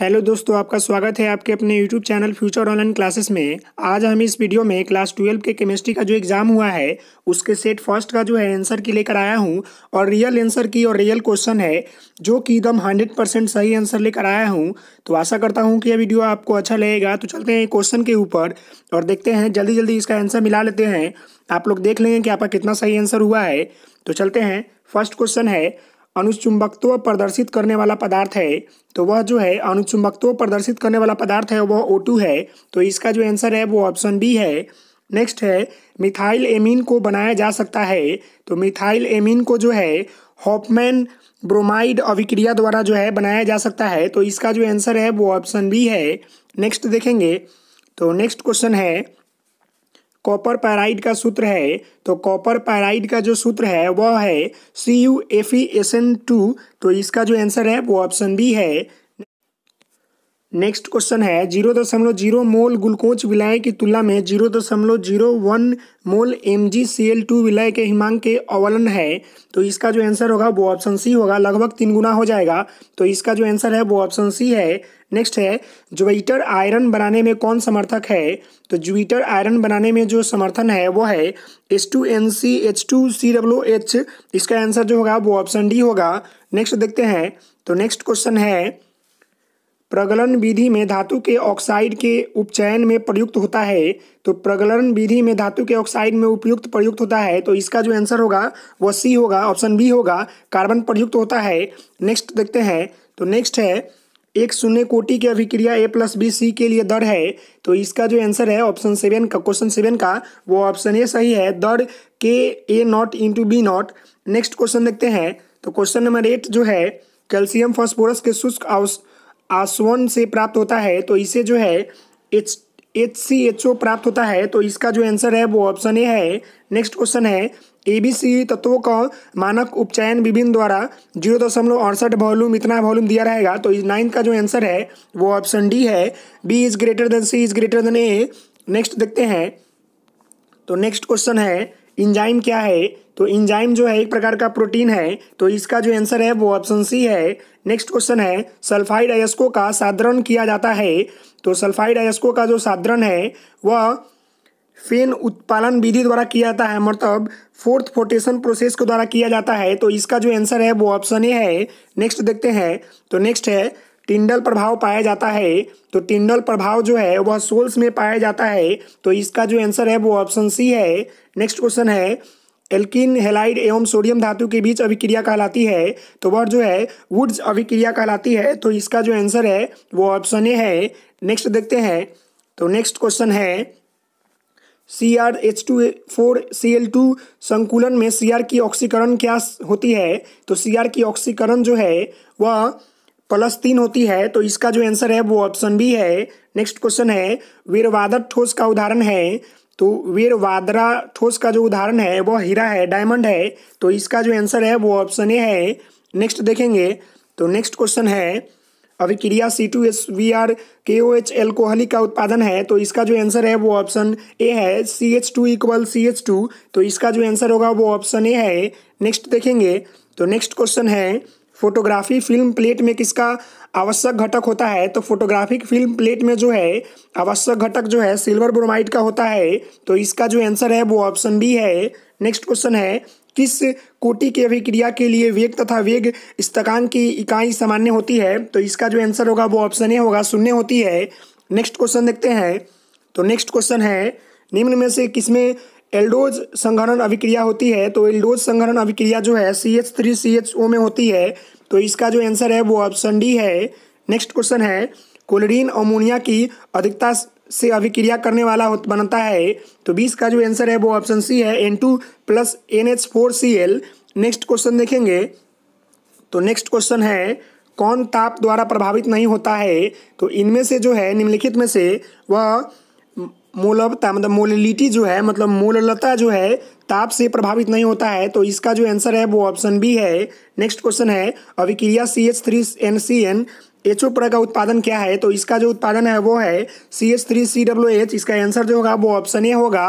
Hello दोस्तों आपका स्वागत है आपके अपने YouTube channel future online classes में आज हम इस वीडियो में क्लास ट्वेल्व के केमिस्ट्री का जो एग्ज़ाम हुआ है उसके सेट फर्स्ट का जो है आंसर की लेकर आया हूं और रियल आंसर की और रियल क्वेश्चन है जो कि एकदम हंड्रेड परसेंट सही आंसर लेकर आया हूँ तो आशा करता हूँ कि यह वीडियो आपको अच्छा लगेगा तो चलते हैं क्वेश्चन के ऊपर और देखते हैं जल्दी जल्दी इसका आंसर मिला लेते हैं आप लोग देख लेंगे कि आपका कितना सही आंसर हुआ है तो चलते हैं फर्स्ट क्वेश्चन है अनुचुंबकत्व प्रदर्शित करने वाला पदार्थ है तो वह जो है अनुचुंबकत्व प्रदर्शित करने वाला पदार्थ है वह ओ है तो इसका जो आंसर है वो ऑप्शन बी है नेक्स्ट है मिथाइल एमीन को बनाया जा सकता है तो मिथाइल एमीन को जो है हॉपमैन ब्रोमाइड अभिक्रिया द्वारा जो है बनाया जा सकता है तो इसका जो आंसर है वो ऑप्शन बी है नेक्स्ट देखेंगे तो नेक्स्ट क्वेश्चन है कॉपर पैराइड का सूत्र है तो कॉपर पैराइड का जो सूत्र है वह है C U F E S N two तो इसका जो आंसर है वो ऑप्शन बी है नेक्स्ट क्वेश्चन है जीरो दशमलव जीरो मोल ग्लूकोज विलाय की तुलना में जीरो दशमलव zero one mole M G C L two विलाय के हिमांक के अवलन है तो इसका जो आंसर होगा वो ऑप्शन सी होगा लगभग तीन गुना हो जाएगा तो इसका जो आंसर है वो ऑप्शन सी है नेक्स्ट है ज्वेटर आयरन बनाने में कौन समर्थक है तो ज्वीटर आयरन बनाने में जो समर्थन है वो है S two N C H two C W H इसका आंसर जो होगा वो ऑप्शन डी होगा नेक्स्ट देखते हैं तो नेक्स्ट क्वेश्चन है प्रगलन विधि में धातु के ऑक्साइड के उपचयन में प्रयुक्त होता है तो प्रगलन विधि में धातु के ऑक्साइड में उपयुक्त प्रयुक्त होता है तो इसका जो आंसर होगा वह सी होगा ऑप्शन बी होगा कार्बन प्रयुक्त होता है नेक्स्ट देखते हैं तो नेक्स्ट है एक शून्य कोटि की अभिक्रिया ए प्लस बी सी के लिए दर है तो इसका जो आंसर है ऑप्शन सेवन का क्वेश्चन सेवन का वो ऑप्शन ए सही है दर के A not into B not next question देखते हैं तो क्वेश्चन नंबर एट जो है कैल्शियम फॉस्फोरस के शुष्क आसवन से प्राप्त होता है तो इसे जो है H H C H O प्राप्त होता है तो इसका जो आंसर है वो ऑप्शन ए है नेक्स्ट क्वेश्चन है ए बी सी तत्वों का मानक उपचयन विभिन्न द्वारा जीरो दशमलव अड़सठ वॉल्यूम इतना वॉल्यूम दिया रहेगा तो नाइन्थ का जो आंसर है वो ऑप्शन डी है B is greater than C is greater than A next देखते हैं तो नेक्स्ट क्वेश्चन है इंजाइम क्या है तो इंजाइम जो है एक प्रकार का प्रोटीन है तो इसका जो आंसर है वो ऑप्शन सी है नेक्स्ट क्वेश्चन है सल्फाइड अयस्को का साधारण किया जाता है तो सल्फाइड अयस्को का जो साधारण है वह फेन उत्पादन विधि द्वारा किया जाता है मतलब फोर्थ फोटेशन प्रोसेस के द्वारा किया जाता है तो इसका जो आंसर है वो ऑप्शन ए है नेक्स्ट देखते हैं तो नेक्स्ट है टिंडल प्रभाव पाया जाता है तो टिंडल प्रभाव जो है वह सोल्स में पाया जाता है तो इसका जो आंसर है वो ऑप्शन सी है नेक्स्ट क्वेश्चन है एल्किन हेलाइड एवं सोडियम धातु के बीच अभिक्रिया कहलाती है तो वह जो है वुड्स अभिक्रिया कहलाती है तो इसका जो आंसर है वो ऑप्शन ए है नेक्स्ट देखते हैं तो नेक्स्ट क्वेश्चन है C R H two four C L two संकुलन में सी आर की ऑक्सीकरण क्या होती है तो सी आर की ऑक्सीकरण जो है वह प्लस तीन होती है तो इसका जो आंसर है वो ऑप्शन बी है नेक्स्ट क्वेश्चन है वीरवादर ठोस का उदाहरण है तो वीरवादरा ठोस का जो उदाहरण है वह हीरा है डायमंड है तो इसका जो आंसर है वो ऑप्शन ए है नेक्स्ट देखेंगे तो नेक्स्ट क्वेश्चन है अभिक्रिया C two S V R K O H एल्कोहली का उत्पादन है तो इसका जो आंसर है वो ऑप्शन ए है C H two equal C H two तो इसका जो आंसर होगा वो ऑप्शन ए है नेक्स्ट देखेंगे तो नेक्स्ट क्वेश्चन है फोटोग्राफी फिल्म प्लेट में किसका आवश्यक घटक होता है तो फोटोग्राफिक फिल्म प्लेट में जो है आवश्यक घटक जो है सिल्वर ब्रोमाइड का होता है तो इसका जो आंसर है वो ऑप्शन बी है नेक्स्ट क्वेश्चन है किस कोटि की अभिक्रिया के लिए वेग तथा वेग स्तकान की इकाई सामान्य होती है तो इसका जो आंसर होगा वो ऑप्शन ए होगा शून्य होती है नेक्स्ट क्वेश्चन देखते हैं तो नेक्स्ट क्वेश्चन है निम्न में से किसमें एल्डोज संघनन अभिक्रिया होती है तो एल्डोज संघनन अभिक्रिया जो है C H three C H O में होती है तो इसका जो आंसर है वो ऑप्शन डी है नेक्स्ट क्वेश्चन है कोलरीन अमोनिया की अधिकता से अभिक्रिया करने वाला बनता है तो बीस का जो आंसर है वो ऑप्शन सी है N two plus N H four C L next question देखेंगे तो नेक्स्ट क्वेश्चन है कौन ताप द्वारा प्रभावित नहीं होता है तो इनमें से जो है निम्नलिखित में से वह मूलवता मतलब मोलिलिटी जो है मतलब मोललता जो है ताप से प्रभावित नहीं होता है तो इसका जो आंसर है वो ऑप्शन बी है नेक्स्ट क्वेश्चन है अभिक्रिया C H three N C N H O का उत्पादन क्या है तो इसका जो उत्पादन है वो है C H three C W H इसका आंसर जो होगा वो ऑप्शन ए होगा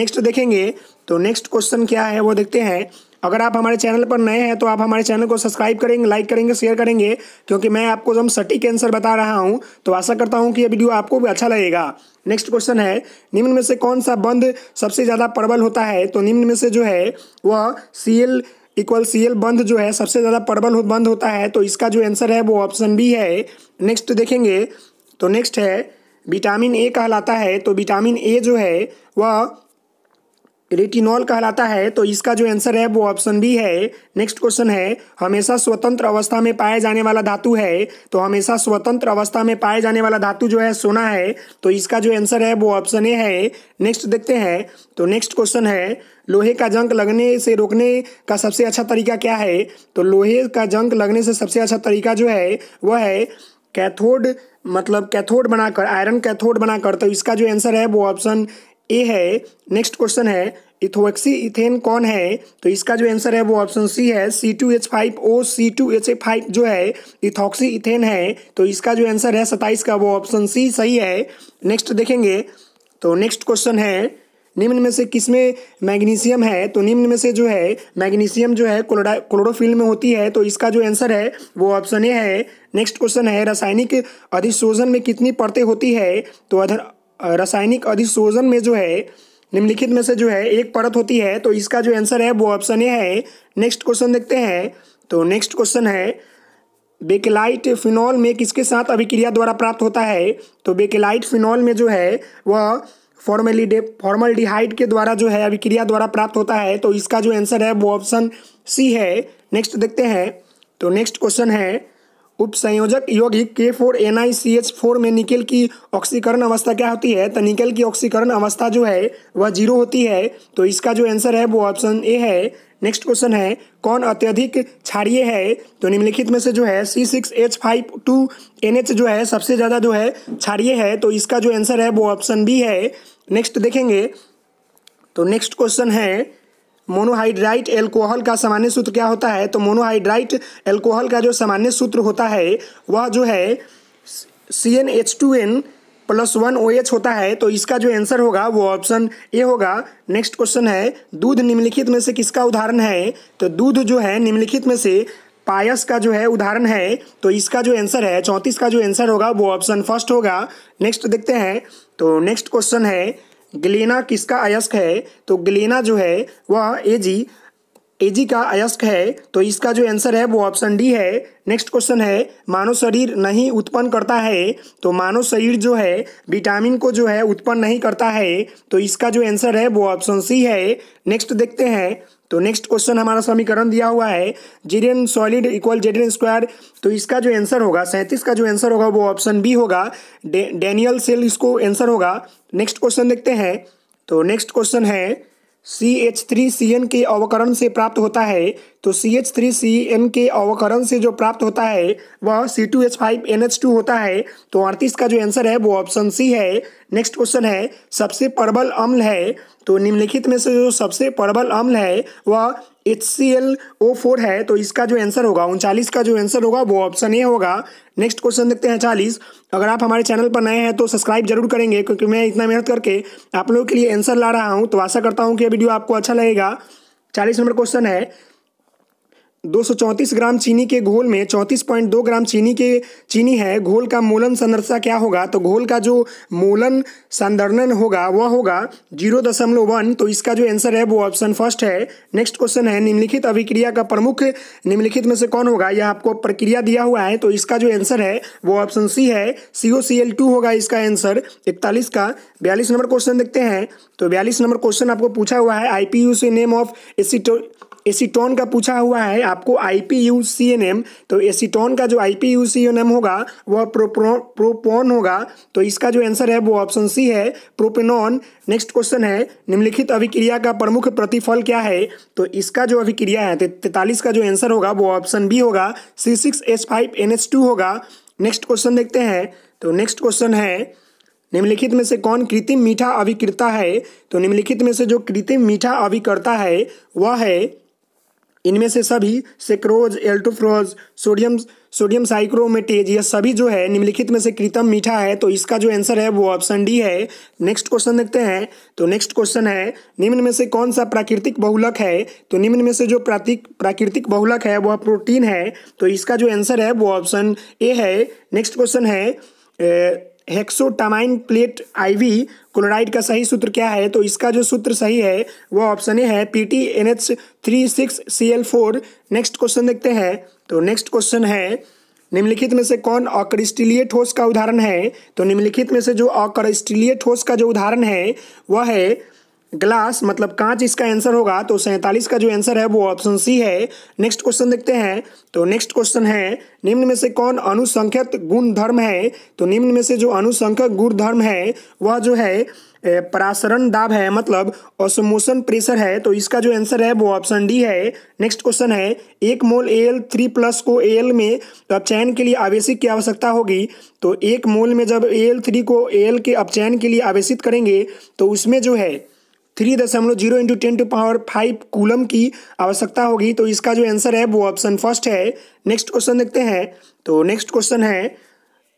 नेक्स्ट देखेंगे तो नेक्स्ट क्वेश्चन क्या है वो देखते हैं अगर आप हमारे चैनल पर नए हैं तो आप हमारे चैनल को सब्सक्राइब करेंगे लाइक करेंगे शेयर करेंगे क्योंकि मैं आपको जब सटीक आंसर बता रहा हूं तो आशा करता हूं कि यह वीडियो आपको भी अच्छा लगेगा नेक्स्ट क्वेश्चन है निम्न में से कौन सा बंध सबसे ज़्यादा प्रबल होता है तो निम्न में से जो है वह C L equal C L बंध जो है सबसे ज़्यादा प्रबल बंध होता है तो इसका जो आंसर है वो ऑप्शन बी है नेक्स्ट देखेंगे तो नेक्स्ट है विटामिन ए कहलाता है तो विटामिन ए जो है वह रेटिनॉल कहलाता है तो इसका जो आंसर है वो ऑप्शन बी है नेक्स्ट क्वेश्चन है हमेशा स्वतंत्र अवस्था में पाया जाने वाला धातु है तो हमेशा स्वतंत्र अवस्था में पाया जाने वाला धातु जो है सोना है तो इसका जो आंसर है वो ऑप्शन ए है नेक्स्ट देखते हैं तो नेक्स्ट क्वेश्चन है लोहे का जंक लगने से रोकने का सबसे अच्छा तरीका क्या है तो लोहे का जंक लगने से सबसे अच्छा तरीका जो है वह है कैथोड मतलब कैथोड बनाकर आयरन कैथोड बनाकर तो इसका जो आंसर है वो ऑप्शन ए है नेक्स्ट क्वेश्चन है इथोक्सी इथेन कौन है तो इसका जो आंसर है वो ऑप्शन सी है C two H five O C two H A five जो है इथोक्सी इथेन है तो इसका जो आंसर है सताइस का वो ऑप्शन सी सही है नेक्स्ट देखेंगे तो नेक्स्ट क्वेश्चन है निम्न में से किस में मैग्नीशियम है तो निम्न में से जो है मैग्नीशियम जो है क्लोडा क्लोरोफिल में होती है तो इसका जो आंसर है वो ऑप्शन ए है नेक्स्ट क्वेश्चन है रासायनिक अधिशोषण में कितनी परतें होती है तो अधर रासायनिक अधिशोषण में जो है निम्नलिखित में से जो है एक परत होती है तो इसका जो आंसर है वो ऑप्शन ए है नेक्स्ट क्वेश्चन देखते हैं तो नेक्स्ट क्वेश्चन है बेकेलाइट फिनॉल में किसके साथ अभिक्रिया द्वारा प्राप्त होता है तो बेकेलाइट फिनॉल में जो है वह फॉर्मेलिडे डिहाइड के द्वारा जो है अभिक्रिया द्वारा प्राप्त होता है तो इसका जो आंसर है वो ऑप्शन सी है नेक्स्ट देखते हैं तो नेक्स्ट क्वेश्चन है उपसंयोजक यौगिक के four N I C H four में निकल की ऑक्सीकरण अवस्था क्या होती है तो निकल की ऑक्सीकरण अवस्था जो है वह जीरो होती है तो इसका जो आंसर है वो ऑप्शन ए है नेक्स्ट क्वेश्चन है कौन अत्यधिक क्षारिय है तो निम्नलिखित में से जो है C six H five two N H जो है सबसे ज़्यादा जो है क्षारिय है तो इसका जो आंसर है वो ऑप्शन बी है नेक्स्ट देखेंगे तो नेक्स्ट क्वेश्चन है मोनोहाइड्राइट एल्कोहल का सामान्य सूत्र क्या होता है तो मोनोहाइड्राइट एल्कोहल का जो सामान्य सूत्र होता है वह जो है C N H two N plus one O H होता है तो इसका जो आंसर होगा वो ऑप्शन ए होगा नेक्स्ट क्वेश्चन है दूध निम्नलिखित में से किसका उदाहरण है तो दूध जो है निम्नलिखित में से पायस का जो है उदाहरण है तो इसका जो आंसर है चौंतीस का जो आंसर होगा वो ऑप्शन फर्स्ट होगा नेक्स्ट देखते हैं तो नेक्स्ट क्वेश्चन है ग्लीना किसका अयस्क है तो ग्लीना जो है वह एजी एजी का अयस्क है तो इसका जो आंसर है वो ऑप्शन डी है नेक्स्ट क्वेश्चन है मानव शरीर नहीं उत्पन्न करता है तो मानव शरीर जो है विटामिन को जो है उत्पन्न नहीं करता है तो इसका जो आंसर है वो ऑप्शन सी है नेक्स्ट देखते हैं तो नेक्स्ट क्वेश्चन हमारा समीकरण दिया हुआ है जीरियन सॉलिड इक्वल जेडियन स्क्वायर तो इसका जो आंसर होगा सैंतीस का जो आंसर होगा वो ऑप्शन बी होगा डे, सेल इसको आंसर होगा नेक्स्ट क्वेश्चन देखते हैं तो नेक्स्ट क्वेश्चन है C H three C N के अवकरण से प्राप्त होता है तो C H three C N के अवकरण से जो प्राप्त होता है वह C two H five N H two होता है तो अड़तीस का जो आंसर है वो ऑप्शन सी है नेक्स्ट क्वेश्चन है सबसे प्रबल अम्ल है तो निम्नलिखित में से जो सबसे प्रबल अम्ल है वह H C L O four है तो इसका जो आंसर होगा उनचालीस का जो आंसर होगा वो ऑप्शन ए होगा नेक्स्ट क्वेश्चन देखते हैं चालीस अगर आप हमारे चैनल पर नए हैं तो सब्सक्राइब जरूर करेंगे क्योंकि मैं इतना मेहनत करके आप लोगों के लिए आंसर ला रहा हूँ तो आशा करता हूँ कि यह वीडियो आपको अच्छा लगेगा चालीस नंबर क्वेश्चन है 234 ग्राम चीनी के घोल में 34.2 ग्राम चीनी के चीनी है घोल का मोलन संदर्शा क्या होगा तो घोल का जो मोलन संदर्णन होगा वह होगा जीरो दशमलव वन तो इसका जो आंसर है वो ऑप्शन फर्स्ट है नेक्स्ट क्वेश्चन है निम्नलिखित अभिक्रिया का प्रमुख निम्नलिखित में से कौन होगा यह आपको प्रक्रिया दिया हुआ है तो इसका जो आंसर है वो ऑप्शन सी है सी ओ सी एल टू होगा इसका आंसर इकतालीस का बयालीस नंबर क्वेश्चन देखते हैं तो बयालीस नंबर क्वेश्चन आपको पूछा हुआ है आई पी यू से नेम ऑफ एसिटो एसीटोन का पूछा हुआ है आपको I P U C N M तो एसीटोन का जो I P U C N M होगा वह प्रोपोन होगा तो इसका जो आंसर है वो ऑप्शन सी है प्रोपेनॉन नेक्स्ट क्वेश्चन है निम्नलिखित अभिक्रिया का प्रमुख प्रतिफल क्या है तो इसका जो अभिक्रिया है तैतालीस का जो आंसर होगा वो ऑप्शन बी होगा C six S five N S two होगा नेक्स्ट क्वेश्चन देखते हैं तो नेक्स्ट क्वेश्चन है निम्नलिखित में से कौन कृत्रिम मीठा अभिक्रता है तो निम्नलिखित में से जो कृत्रिम मीठा अभिकर्ता है वह है इनमें से सभी सेक्रोज एल्टोफ्रोज सोडियम सोडियम साइक्रोमेटेज यह सभी जो है निम्नलिखित में से कृतम मीठा है तो इसका जो आंसर है वो ऑप्शन डी है नेक्स्ट क्वेश्चन देखते हैं तो नेक्स्ट क्वेश्चन है निम्न में से कौन सा प्राकृतिक बहुलक है तो निम्न में से जो प्रातिक प्राकृतिक बहुलक है वह प्रोटीन है तो इसका जो आंसर है वो ऑप्शन ए है नेक्स्ट क्वेश्चन है A, hexamine plate IV chloride का सही सूत्र क्या है तो इसका जो सूत्र सही है वो ऑप्शन ए है P T N H three six C L four next question देखते हैं तो नेक्स्ट क्वेश्चन है निम्नलिखित में से कौन अक्रिस्टिलीय ठोस का उदाहरण है तो निम्नलिखित में से जो अक्रिस्टिलीय ठोस का जो उदाहरण है वह है ग्लास मतलब कांच इसका आंसर होगा तो सैंतालीस का जो आंसर है वो ऑप्शन सी है नेक्स्ट क्वेश्चन देखते हैं तो नेक्स्ट क्वेश्चन है निम्न में से कौन अनुसंख्यक गुण धर्म है तो निम्न में से जो अनुसंख्यक गुण धर्म है वह जो है परासरण दाब है मतलब ऑसमोशन प्रेशर है तो इसका जो आंसर है वो ऑप्शन डी है नेक्स्ट क्वेश्चन है एक mole A L three plus को ए एल में तो अपचयन के लिए आवेशिक की आवश्यकता होगी तो एक मोल में जब ए एल थ्री को ए एल के अपचयन के लिए आवेशित करेंगे तो उसमें जो है थ्री दशमलव zero into ten to power five coulomb की आवश्यकता होगी तो इसका जो आंसर है वो ऑप्शन फर्स्ट है नेक्स्ट क्वेश्चन देखते हैं तो नेक्स्ट क्वेश्चन है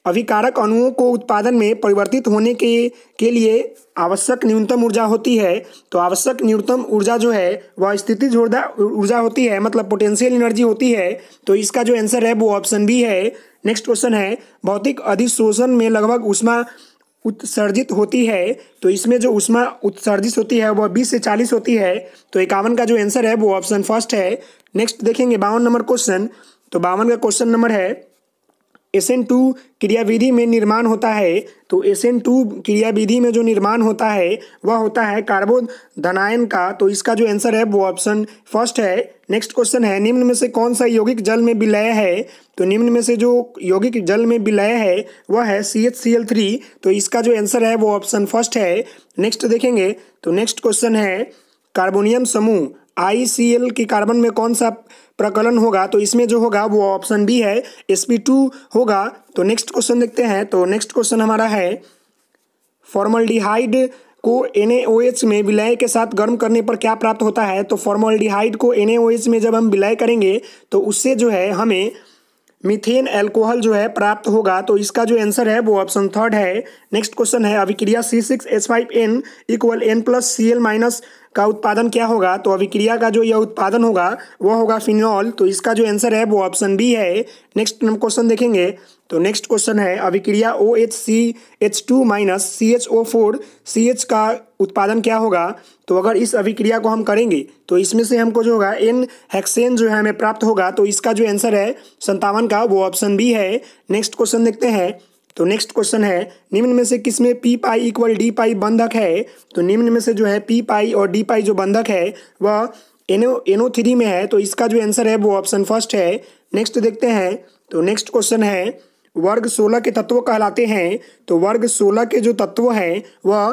अभिकारक अणुओं को उत्पादन में परिवर्तित होने के के लिए आवश्यक न्यूनतम ऊर्जा होती है तो आवश्यक न्यूनतम ऊर्जा जो है वह स्थिति ऊर्जा ऊर्जा होती है मतलब पोटेंशियल एनर्जी होती है तो इसका जो आंसर है वो ऑप्शन बी है नेक्स्ट क्वेश्चन है भौतिक अधिशोषण में लगभग उष्मा उत्सर्जित होती है तो इसमें जो उष्मा उत्सर्जित होती है वह 20 से 40 होती है तो इक्यावन का जो आंसर है वो ऑप्शन फर्स्ट है नेक्स्ट देखेंगे बावन नंबर क्वेश्चन तो बावन का क्वेश्चन नंबर है एस एन टू क्रियाविधि में निर्माण होता है तो एस एन टू क्रियाविधि में जो निर्माण होता है वह होता है कार्बोधनायन का तो इसका जो आंसर है वो ऑप्शन फर्स्ट है नेक्स्ट क्वेश्चन है निम्न में से कौन सा यौगिक जल में विलय है तो निम्न में से जो यौगिक जल में विलय है वह है C H C L three तो इसका जो आंसर है वो ऑप्शन फर्स्ट है नेक्स्ट देखेंगे तो नेक्स्ट क्वेश्चन है कार्बोनियम समूह आई के कार्बन में कौन सा प्रकलन होगा तो इसमें जो होगा वो ऑप्शन बी है एस होगा तो नेक्स्ट क्वेश्चन देखते हैं तो नेक्स्ट क्वेश्चन हमारा है फॉर्मलडिहाइड को एन में विलय के साथ गर्म करने पर क्या प्राप्त होता है तो फॉर्मलडिहाइड को एन में जब हम विलय करेंगे तो उससे जो है हमें मिथेन एल्कोहल जो है प्राप्त होगा तो इसका जो आंसर है वो ऑप्शन थर्ड है नेक्स्ट क्वेश्चन है अभिक्रिया C six H five N equal N plus C L minus का उत्पादन क्या होगा तो अभिक्रिया का जो यह उत्पादन होगा वह होगा फिनॉल तो इसका जो आंसर है वो ऑप्शन बी है नेक्स्ट हम क्वेश्चन देखेंगे तो नेक्स्ट क्वेश्चन है अभिक्रिया O H C H two minus C H O four C H का उत्पादन क्या होगा तो अगर इस अभिक्रिया को हम करेंगे तो इसमें से हमको जो होगा एन हेक्सेन जो है हमें प्राप्त होगा तो इसका जो आंसर है संतावन का वो ऑप्शन बी है नेक्स्ट क्वेश्चन देखते हैं तो नेक्स्ट क्वेश्चन है निम्न में से किस में P pi equal D pi बंधक है तो निम्न में से जो है पी पाई और डी पाई जो बंधक है वह एनो एनो थ्री में है तो इसका जो आंसर है वो ऑप्शन फर्स्ट है नेक्स्ट देखते हैं तो नेक्स्ट क्वेश्चन है वर्ग सोलह के तत्व कहलाते हैं तो वर्ग सोलह के जो तत्व हैं वह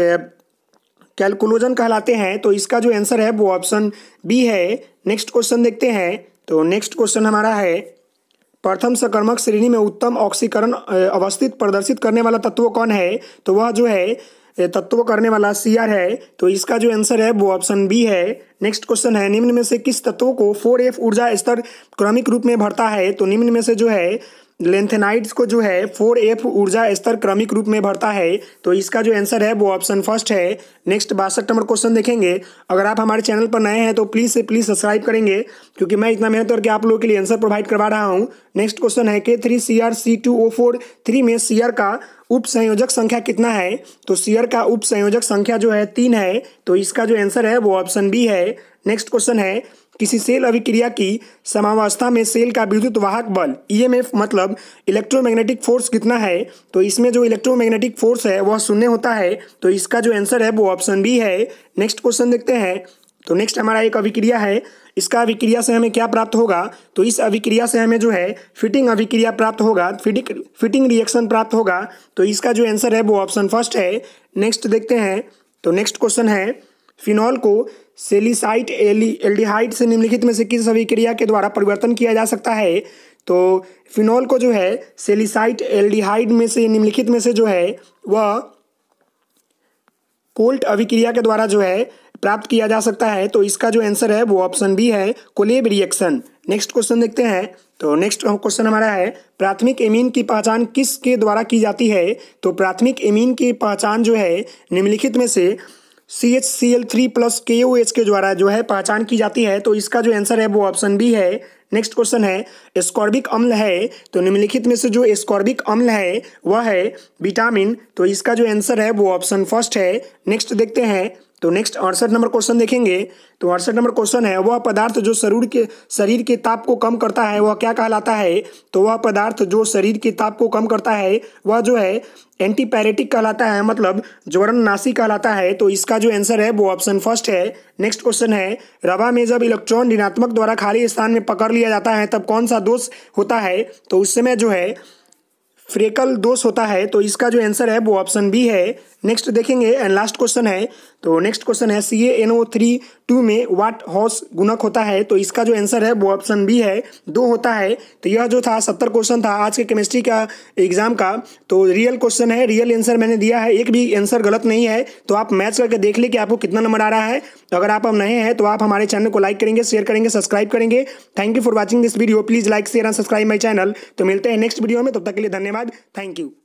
कैलकुलोजन कहलाते हैं तो इसका जो आंसर है वो ऑप्शन बी है नेक्स्ट क्वेश्चन देखते हैं तो नेक्स्ट क्वेश्चन हमारा है प्रथम संक्रमक श्रेणी में उत्तम ऑक्सीकरण अवस्थित प्रदर्शित करने वाला तत्व कौन है तो वह जो है तत्व करने वाला सी आर है तो इसका जो आंसर है वो ऑप्शन बी है नेक्स्ट क्वेश्चन है निम्न में से किस तत्व को फोर एफ ऊर्जा स्तर क्रमिक रूप में भरता है तो निम्न में से जो है लेंथेनाइट्स को जो है फोर एफ ऊर्जा स्तर क्रमिक रूप में भरता है तो इसका जो आंसर है वो ऑप्शन फर्स्ट है नेक्स्ट बासठ नंबर क्वेश्चन देखेंगे अगर आप हमारे चैनल पर नए हैं तो प्लीज़ से प्लीज़ सब्सक्राइब करेंगे क्योंकि मैं इतना मेहनत करके आप लोगों के लिए आंसर प्रोवाइड करवा रहा हूँ नेक्स्ट क्वेश्चन है K three C R C two O four three में सी आर का उप संयोजक संख्या कितना है तो सीयर का उप संयोजक संख्या जो है तीन है तो इसका जो आंसर है वो ऑप्शन बी है नेक्स्ट क्वेश्चन है किसी सेल अभिक्रिया की समावस्था में सेल का विद्युत वाहक बल ईएमएफ e मतलब इलेक्ट्रोमैग्नेटिक फोर्स कितना है तो इसमें जो इलेक्ट्रोमैग्नेटिक फोर्स है वह शून्य होता है तो इसका जो आंसर है वो ऑप्शन बी है नेक्स्ट क्वेश्चन देखते हैं तो नेक्स्ट हमारा एक अभिक्रिया है इसका अभिक्रिया से हमें क्या प्राप्त होगा तो इस अभिक्रिया से हमें जो है फिटिंग अभिक्रिया प्राप्त होगा फिटिंग फिटिंग रिएक्शन प्राप्त होगा तो इसका जो आंसर है वो ऑप्शन फर्स्ट है नेक्स्ट देखते हैं तो नेक्स्ट क्वेश्चन है फिनॉल को सेलिसाइट एल्डिहाइड से निम्नलिखित में से किस अभिक्रिया के द्वारा परिवर्तन किया जा सकता है तो फिनॉल को जो है सेलिसाइट एल्डिहाइड में से निम्नलिखित में से जो है वह कोल्ट अभिक्रिया के द्वारा जो है प्राप्त किया जा सकता है तो इसका जो आंसर है वो ऑप्शन बी है कोलेब रिएक्शन नेक्स्ट क्वेश्चन देखते हैं तो नेक्स्ट क्वेश्चन हमारा है प्राथमिक एमीन की पहचान किस के द्वारा की जाती है तो प्राथमिक एमीन की पहचान जो है निम्नलिखित में से C H C L three plus K O H के द्वारा जो है पहचान की जाती है तो इसका जो आंसर है वो ऑप्शन बी है नेक्स्ट क्वेश्चन है स्कॉर्बिक अम्ल है तो निम्नलिखित में से जो स्कॉर्बिक अम्ल है वह है विटामिन तो इसका जो आंसर है वो ऑप्शन फर्स्ट है नेक्स्ट देखते हैं तो नेक्स्ट अड़सठ नंबर क्वेश्चन देखेंगे तो अड़सठ नंबर क्वेश्चन है वह पदार्थ जो शरीर के शरीर के ताप को कम करता है वह क्या कहलाता है तो वह पदार्थ जो शरीर के ताप को कम करता है वह जो है एंटीपैरेटिक कहलाता है मतलब ज्वरण नासी कहलाता है तो इसका जो आंसर है वो ऑप्शन फर्स्ट है नेक्स्ट क्वेश्चन है रवा में जब इलेक्ट्रॉन ऋणात्मक द्वारा खाली स्थान में पकड़ लिया जाता है तब कौन सा दोष होता है तो उस समय जो है फ्रेकल दोष होता है तो इसका जो आंसर है वो ऑप्शन बी है नेक्स्ट देखेंगे एंड लास्ट क्वेश्चन है तो नेक्स्ट क्वेश्चन है C N O three two में वाट हॉस गुणक होता है तो इसका जो आंसर है वो ऑप्शन बी है दो होता है तो यह जो था सत्तर क्वेश्चन था आज के केमिस्ट्री का एग्जाम का तो रियल क्वेश्चन है रियल आंसर मैंने दिया है एक भी आंसर गलत नहीं है तो आप मैच करके देख ले कि आपको कितना नंबर आ रहा है तो अगर आप नए हैं तो आप हमारे चैनल को लाइक करेंगे शेयर करेंगे सब्सक्राइब करेंगे thank you for watching this video please like share and subscribe my channel तो मिलते हैं नेक्स्ट वीडियो में तब तक के लिए धन्यवाद Thank you.